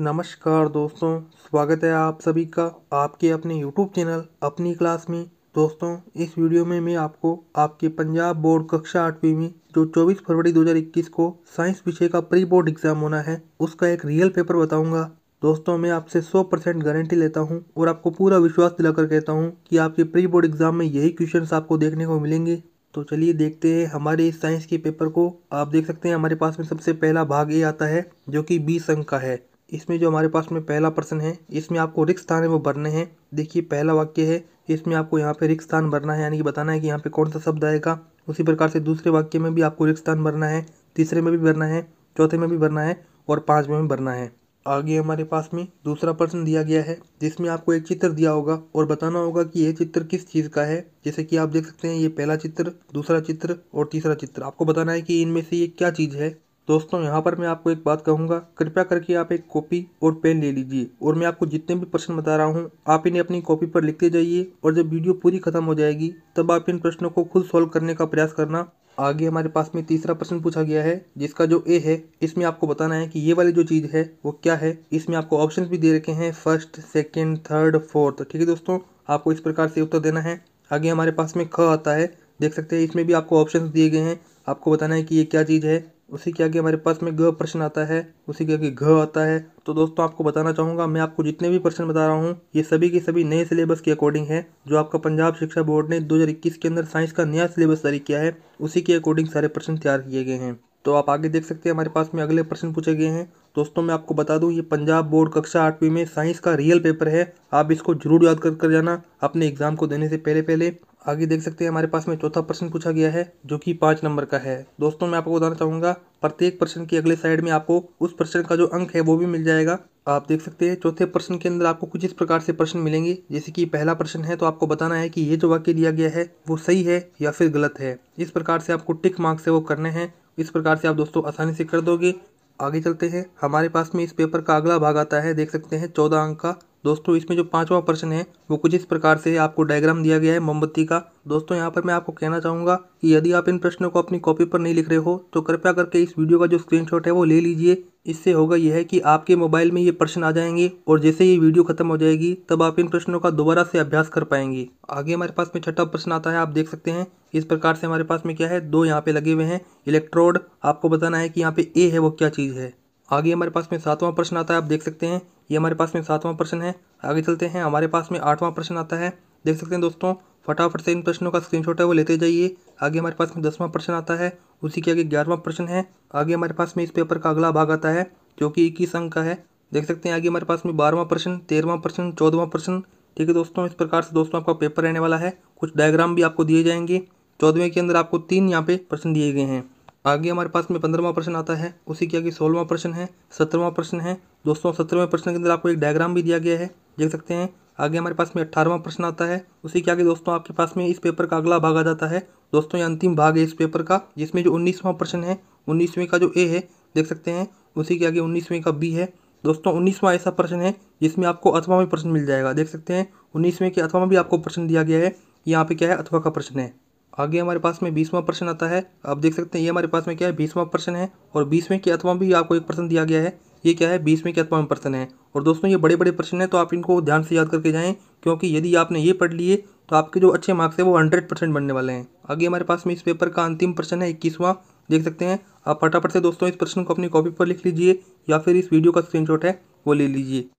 नमस्कार दोस्तों स्वागत है आप सभी का आपके अपने यूट्यूब चैनल अपनी क्लास में दोस्तों इस वीडियो में मैं आपको आपके पंजाब बोर्ड कक्षा आठवीं में जो 24 फरवरी 2021 को साइंस विषय का प्री बोर्ड एग्जाम होना है उसका एक रियल पेपर बताऊंगा दोस्तों मैं आपसे 100 परसेंट गारंटी लेता हूं और आपको पूरा विश्वास दिलाकर कहता हूं कि आपके प्री बोर्ड एग्जाम में यही क्वेश्चन आपको देखने को मिलेंगे तो चलिए देखते हैं हमारे इस साइंस के पेपर को आप देख सकते हैं हमारे पास में सबसे पहला भाग ये आता है जो कि बी संघ का है इसमें जो हमारे पास में पहला प्रश्न है इसमें आपको रिक्त स्थान है वो भरने हैं देखिए पहला वाक्य है इसमें आपको यहाँ पे रिक्त स्थान भरना है यानी कि बताना है कि यहाँ पे कौन सा शब्द आएगा उसी प्रकार से दूसरे वाक्य में भी आपको रिक्त स्थान भरना है तीसरे में भी भरना है चौथे में भी भरना है और पाँचवें में भरना है आगे हमारे पास में दूसरा प्रश्न दिया गया है जिसमें आपको एक चित्र दिया होगा और बताना होगा कि यह चित्र किस चीज़ का है जैसे कि आप देख सकते हैं ये पहला चित्र दूसरा चित्र और तीसरा चित्र आपको बताना है कि इनमें से ये क्या चीज़ है दोस्तों यहाँ पर मैं आपको एक बात कहूँगा कृपया करके आप एक कॉपी और पेन ले लीजिए और मैं आपको जितने भी प्रश्न बता रहा हूँ आप इन्हें अपनी कॉपी पर लिखते जाइए और जब वीडियो पूरी खत्म हो जाएगी तब आप इन प्रश्नों को खुद सॉल्व करने का प्रयास करना आगे हमारे पास में तीसरा प्रश्न पूछा गया है जिसका जो ए है इसमें आपको बताना है कि ये वाली जो चीज़ है वो क्या है इसमें आपको ऑप्शन भी दे रखे हैं फर्स्ट सेकेंड थर्ड फोर्थ ठीक है दोस्तों आपको इस प्रकार से उत्तर देना है आगे हमारे पास में ख आता है देख सकते हैं इसमें भी आपको ऑप्शन दिए गए हैं आपको बताना है कि ये क्या चीज़ है उसी के आगे हमारे पास में ग प्रश्न आता है उसी के आगे घ आता है तो दोस्तों आपको बताना चाहूँगा मैं आपको जितने भी प्रश्न बता रहा हूँ ये सभी के सभी नए सिलेबस के अकॉर्डिंग है जो आपका पंजाब शिक्षा बोर्ड ने 2021 के अंदर साइंस का नया सिलेबस जारी किया है उसी के अकॉर्डिंग सारे प्रश्न तैयार किए गए हैं तो आप आगे देख सकते हैं हमारे पास में अगले प्रश्न पूछे गए हैं दोस्तों मैं आपको बता दूं ये पंजाब बोर्ड कक्षा आठवीं में साइंस का रियल पेपर है आप इसको जरूर याद कर कर जाना अपने एग्जाम को देने से पहले पहले आगे देख सकते हैं हमारे पास में चौथा प्रश्न पूछा गया है जो कि पांच नंबर का है दोस्तों मैं आपको बताना चाहूंगा प्रत्येक प्रश्न की अगले साइड में आपको उस प्रश्न का जो अंक है वो भी मिल जाएगा आप देख सकते हैं चौथे प्रश्न के अंदर आपको कुछ इस प्रकार से प्रश्न मिलेंगे जैसे कि पहला प्रश्न है तो आपको बताना है कि ये जो वाक्य दिया गया है वो सही है या फिर गलत है इस प्रकार से आपको टिक मार्क से वो करने हैं इस प्रकार से आप दोस्तों आसानी से कर दोगे आगे चलते हैं हमारे पास में इस पेपर का अगला भाग आता है देख सकते हैं चौदह अंक का दोस्तों इसमें जो पांचवा प्रश्न है वो कुछ इस प्रकार से आपको डायग्राम दिया गया है मोमबत्ती का दोस्तों यहाँ पर मैं आपको कहना चाहूँगा कि यदि आप इन प्रश्नों को अपनी कॉपी पर नहीं लिख रहे हो तो कृपया करके इस वीडियो का जो स्क्रीनशॉट है वो ले लीजिए इससे होगा यह है कि आपके मोबाइल में ये प्रश्न आ जाएंगे और जैसे ये वीडियो खत्म हो जाएगी तब आप इन प्रश्नों का दोबारा से अभ्यास कर पाएंगे आगे हमारे पास में छठा प्रश्न आता है आप देख सकते हैं इस प्रकार से हमारे पास में क्या है दो यहाँ पे लगे हुए हैं इलेक्ट्रोड आपको बताना है कि यहाँ पे ए है वो क्या चीज़ है आगे हमारे पास में सातवां प्रश्न आता है आप देख सकते हैं ये हमारे पास में सातवां प्रश्न है आगे चलते हैं हमारे पास में आठवां प्रश्न आता है देख सकते हैं दोस्तों फटाफट से इन प्रश्नों का स्क्रीनशॉट है वो लेते जाइए आगे हमारे पास में दसवां प्रश्न आता है उसी के आगे ग्यारहवां प्रश्न है आगे हमारे पास में इस पेपर का अगला भाग आता है जो कि इक्कीस अंक का है देख सकते हैं आगे हमारे पास में बारहवां प्रश्न तेरहवां प्रश्न चौदहवां प्रश्न ठीक है दोस्तों इस प्रकार से दोस्तों आपका पेपर रहने वाला है कुछ डायग्राम भी आपको दिए जाएंगे चौदहवें के अंदर आपको तीन यहाँ पे प्रश्न दिए गए हैं आगे हमारे पास में पंद्रहवा प्रश्न आता है उसी के आगे सोलहवा प्रश्न है सत्रहवा प्रश्न है दोस्तों सत्रहवें प्रश्न के अंदर आपको एक डायग्राम भी दिया गया है देख सकते हैं आगे हमारे पास में अट्ठारहवा प्रश्न आता है उसी के आगे दोस्तों आपके पास में इस पेपर का अगला भाग आ जाता है दोस्तों ये अंतिम भाग है इस पेपर का जिसमें जो उन्नीसवा प्रश्न है उन्नीसवें का जो ए है देख सकते हैं उसी के आगे उन्नीसवें का बी है दोस्तों उन्नीसवां ऐसा प्रश्न है जिसमें आपको अथवा में प्रश्न मिल जाएगा देख सकते हैं उन्नीसवें के अथवा में भी आपको प्रश्न दिया गया है यहाँ पे क्या है अथवा का प्रश्न है आगे हमारे पास में बीसवा प्रश्न आता है आप देख सकते हैं ये हमारे पास में क्या है बीसवा प्रश्न है और बीसवें के अथवा भी आपको एक प्रश्न दिया गया है ये क्या है बीसवें के अथवा में प्रश्न है और दोस्तों ये बड़े बड़े प्रश्न हैं तो आप इनको ध्यान से याद करके जाएँ क्योंकि यदि आपने ये पढ़ लिए तो आपके जो अच्छे मार्क्स है वो हंड्रेड परसेंट बनने वाले हैं आगे हमारे पास में इस पेपर का अंतिम प्रश्न है इक्कीसवां देख सकते हैं आप फटाफट से दोस्तों इस प्रश्न को अपनी कॉपी पर लिख लीजिए या फिर इस वीडियो का स्क्रीनशॉट है वो ले लीजिए